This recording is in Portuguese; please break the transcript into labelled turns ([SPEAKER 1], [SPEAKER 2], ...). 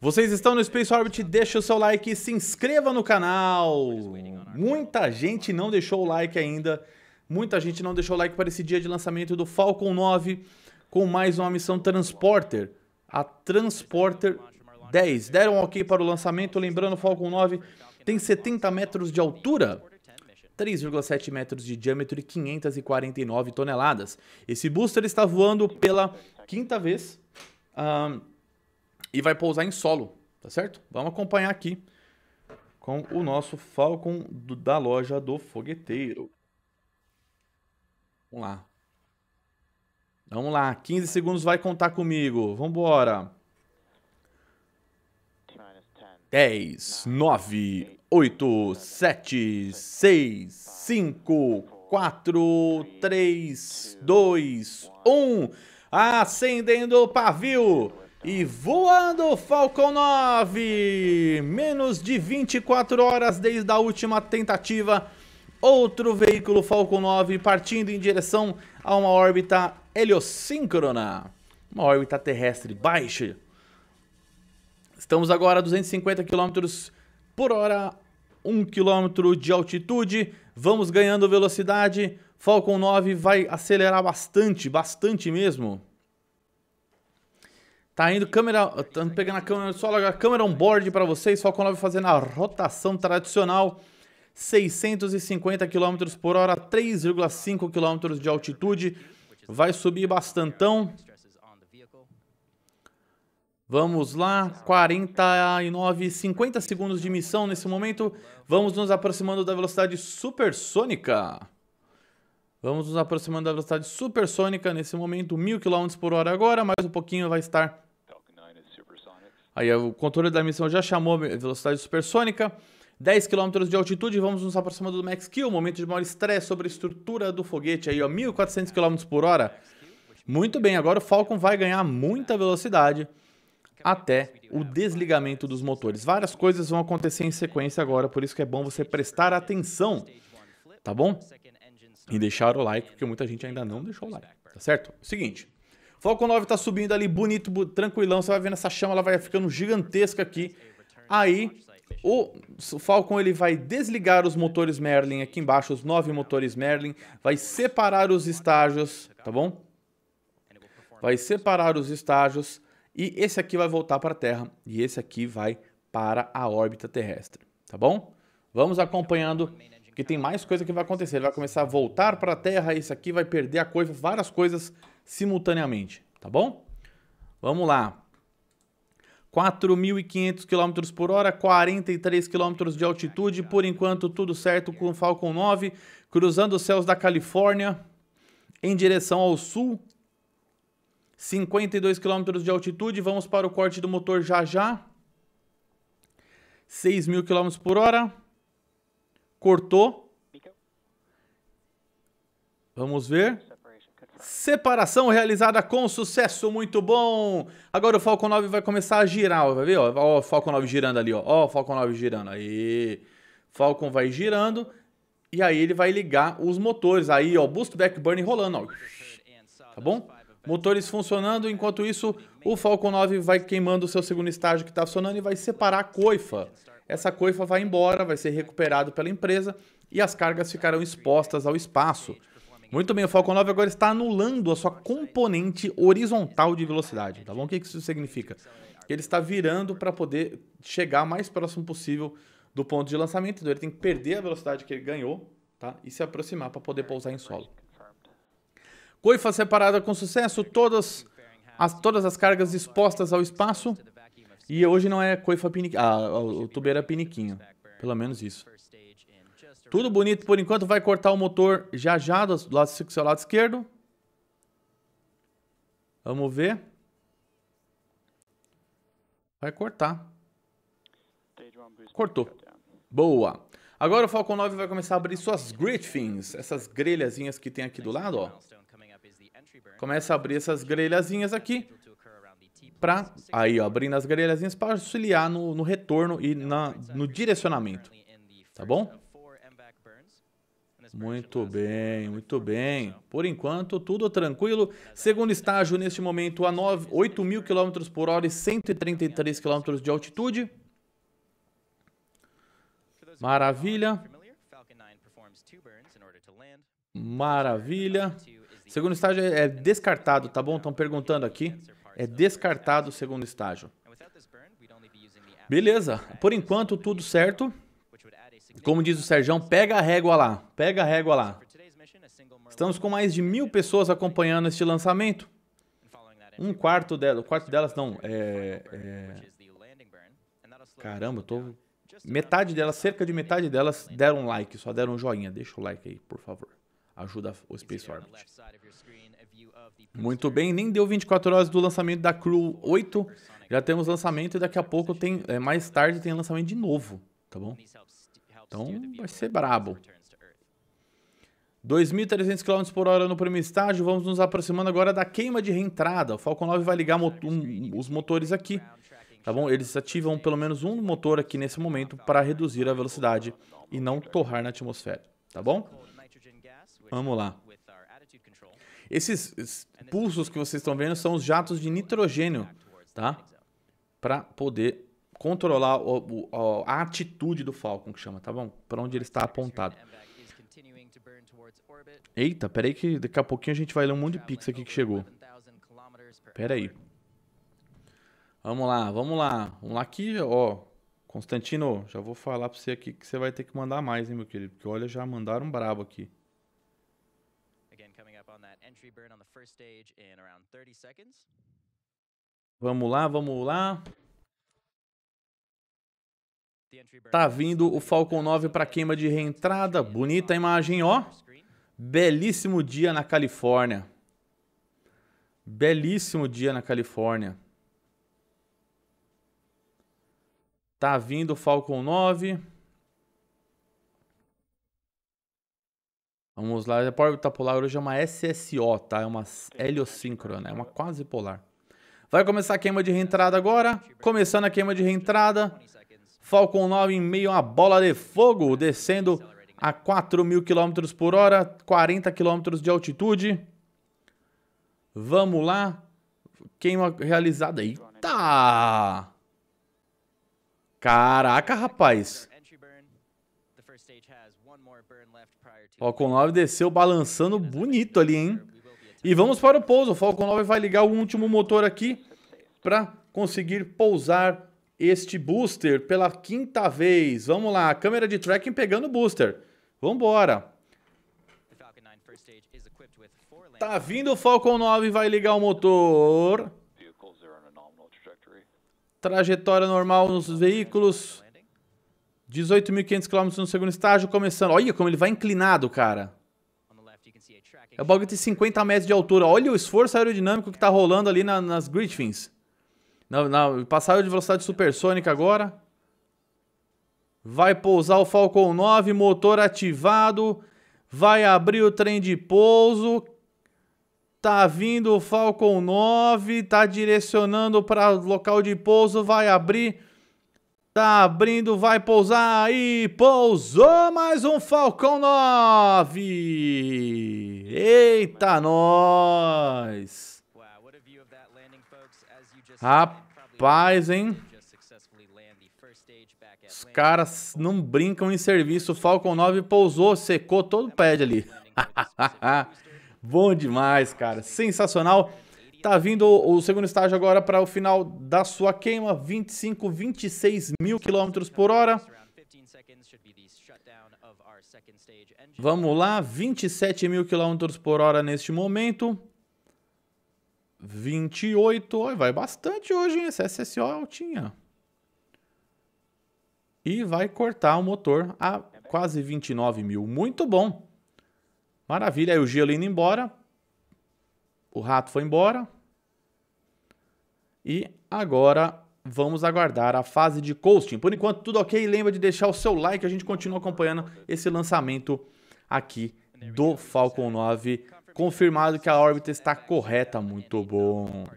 [SPEAKER 1] Vocês estão no Space Orbit, deixa o seu like e se inscreva no canal. Muita gente não deixou o like ainda. Muita gente não deixou o like para esse dia de lançamento do Falcon 9 com mais uma missão Transporter. A Transporter 10. Deram um ok para o lançamento, lembrando, o Falcon 9 tem 70 metros de altura. 3,7 metros de diâmetro e 549 toneladas. Esse booster está voando pela quinta vez. Um, e vai pousar em solo, tá certo? Vamos acompanhar aqui com o nosso Falcon do, da loja do fogueteiro. Vamos lá. Vamos lá, 15 segundos vai contar comigo. Vambora. 10, 9, 8, 7, 6, 5, 4, 3, 2, 1. Acendendo o pavio. E voando Falcon 9! Menos de 24 horas desde a última tentativa, outro veículo Falcon 9 partindo em direção a uma órbita heliossíncrona. uma órbita terrestre baixa. Estamos agora a 250 km por hora, 1 km de altitude, vamos ganhando velocidade. Falcon 9 vai acelerar bastante, bastante mesmo. Tá indo câmera, tá pegando a câmera, só a câmera on board para vocês, só com 9 fazendo a rotação tradicional, 650 km por hora, 3,5 km de altitude, vai subir bastantão. Vamos lá, 49, 50 segundos de missão nesse momento, vamos nos aproximando da velocidade supersônica. Vamos nos aproximando da velocidade supersônica nesse momento, 1.000 km por hora agora, mais um pouquinho vai estar Aí o controle da missão já chamou velocidade supersônica, 10 km de altitude, vamos nos aproximando do Max Q, momento de maior estresse sobre a estrutura do foguete aí, ó, 1400 km por hora. Muito bem, agora o Falcon vai ganhar muita velocidade até o desligamento dos motores. Várias coisas vão acontecer em sequência agora, por isso que é bom você prestar atenção, tá bom? E deixar o like, porque muita gente ainda não deixou o like, tá certo? Seguinte, Falcon 9 tá subindo ali, bonito, tranquilão. Você vai vendo essa chama, ela vai ficando gigantesca aqui. Aí, o Falcon ele vai desligar os motores Merlin aqui embaixo, os nove motores Merlin. Vai separar os estágios, tá bom? Vai separar os estágios. E esse aqui vai voltar para a Terra. E esse aqui vai para a órbita terrestre, tá bom? Vamos acompanhando porque tem mais coisa que vai acontecer. Ele vai começar a voltar para a Terra, esse aqui vai perder a coisa, várias coisas simultaneamente, tá bom? Vamos lá. 4.500 km por hora, 43 km de altitude, por enquanto tudo certo com o Falcon 9, cruzando os céus da Califórnia em direção ao sul. 52 km de altitude, vamos para o corte do motor já já. 6.000 mil km por hora. Cortou. Vamos ver. Separação realizada com sucesso, muito bom. Agora o Falcon 9 vai começar a girar, vai ver? Ó, ó o Falcon 9 girando ali, ó. Ó o Falcon 9 girando. Aí, Falcon vai girando e aí ele vai ligar os motores. Aí, ó, boost back burn rolando, ó. Tá bom? Motores funcionando, enquanto isso o Falcon 9 vai queimando o seu segundo estágio que está funcionando e vai separar a coifa. Essa coifa vai embora, vai ser recuperado pela empresa e as cargas ficarão expostas ao espaço. Muito bem, o Falcon 9 agora está anulando a sua componente horizontal de velocidade, tá bom? O que isso significa? Ele está virando para poder chegar mais próximo possível do ponto de lançamento, então ele tem que perder a velocidade que ele ganhou, tá? E se aproximar para poder pousar em solo. Coifa separada com sucesso, todas as, todas as cargas expostas ao espaço. E hoje não é coifa piniquinha, ah, o tubeira é piniquinho, pelo menos isso. Tudo bonito por enquanto. Vai cortar o motor já já do, lado, do seu lado esquerdo. Vamos ver. Vai cortar. Cortou. É. Boa. Agora o Falcon 9 vai começar a abrir suas griffins, essas grelhazinhas que tem aqui do lado, ó. Começa a abrir essas grelhazinhas aqui. Pra, aí, ó, abrindo as grelhazinhas para auxiliar no, no retorno e na, no direcionamento. Tá bom? Muito bem, muito bem. Por enquanto, tudo tranquilo. Segundo estágio, neste momento, a 8 mil km por hora e 133 km de altitude. Maravilha. Maravilha. Segundo estágio é descartado, tá bom? Estão perguntando aqui. É descartado o segundo estágio. Beleza. Por enquanto, tudo certo. Como diz o Serjão, pega a régua lá, pega a régua lá. Estamos com mais de mil pessoas acompanhando este lançamento. Um quarto delas, o quarto delas não, é, é... Caramba, eu tô... Metade delas, cerca de metade delas deram like, só deram joinha. Deixa o like aí, por favor. Ajuda o Space Orbit. Muito bem, nem deu 24 horas do lançamento da Crew 8. Já temos lançamento e daqui a pouco tem, é, mais tarde tem lançamento de novo, tá bom? Então vai ser brabo. 2.300 km por hora no primeiro estágio. Vamos nos aproximando agora da queima de reentrada. O Falcon 9 vai ligar um, os motores aqui. Tá bom? Eles ativam pelo menos um motor aqui nesse momento para reduzir a velocidade e não torrar na atmosfera. Tá bom? Vamos lá. Esses pulsos que vocês estão vendo são os jatos de nitrogênio, tá? Para poder controlar o, o, a atitude do Falcon, que chama, tá bom? Para onde ele está apontado. Eita, peraí que daqui a pouquinho a gente vai ler um monte de pix aqui que chegou. Peraí. Vamos lá, vamos lá. Vamos lá aqui, ó. Constantino, já vou falar pra você aqui que você vai ter que mandar mais, hein, meu querido? Porque olha, já mandaram brabo aqui. Vamos lá, vamos lá. Tá, tá vindo o Falcon 9 para queima de reentrada. Bonita imagem, ó. Belíssimo dia na Califórnia. Belíssimo dia na Califórnia. Tá vindo o Falcon 9. Vamos lá. A é órbita tá polar hoje é uma SSO, tá? É uma heliosíncrona, é uma quase polar. Vai começar a queima de reentrada agora. Começando a queima de reentrada. Falcon 9 em meio a bola de fogo, descendo a 4 mil quilômetros por hora, 40 quilômetros de altitude. Vamos lá. Queima realizada. Eita! Caraca, rapaz. Falcon 9 desceu balançando bonito ali, hein? E vamos para o pouso. O Falcon 9 vai ligar o último motor aqui para conseguir pousar este booster pela quinta vez. Vamos lá, câmera de tracking pegando o booster. Vambora. Tá vindo o Falcon 9, vai ligar o motor. Trajetória normal nos veículos. 18.500 km no segundo estágio, começando. Olha como ele vai inclinado, cara. É o bagulho tem 50 metros de altura. Olha o esforço aerodinâmico que tá rolando ali na, nas Griffins. Na, na, de velocidade supersônica agora. Vai pousar o Falcon 9, motor ativado. Vai abrir o trem de pouso. Tá vindo o Falcon 9, tá direcionando para local de pouso, vai abrir. Tá abrindo, vai pousar e pousou mais um Falcon 9. Eita nós! Rapaz, hein? Os caras não brincam em serviço. Falcon 9 pousou, secou todo o pad ali. Bom demais, cara. Sensacional. Tá vindo o segundo estágio agora para o final da sua queima. 25, 26 mil quilômetros por hora. Vamos lá, 27 mil quilômetros por hora neste momento. 28, vai bastante hoje, hein? Esse SSO altinha. E vai cortar o motor a quase 29 mil. Muito bom. Maravilha. Aí o gelo indo embora. O rato foi embora. E agora vamos aguardar a fase de coasting. Por enquanto, tudo ok. Lembra de deixar o seu like. A gente continua acompanhando esse lançamento aqui do Falcon 9 confirmado que a órbita está correta. Muito bom.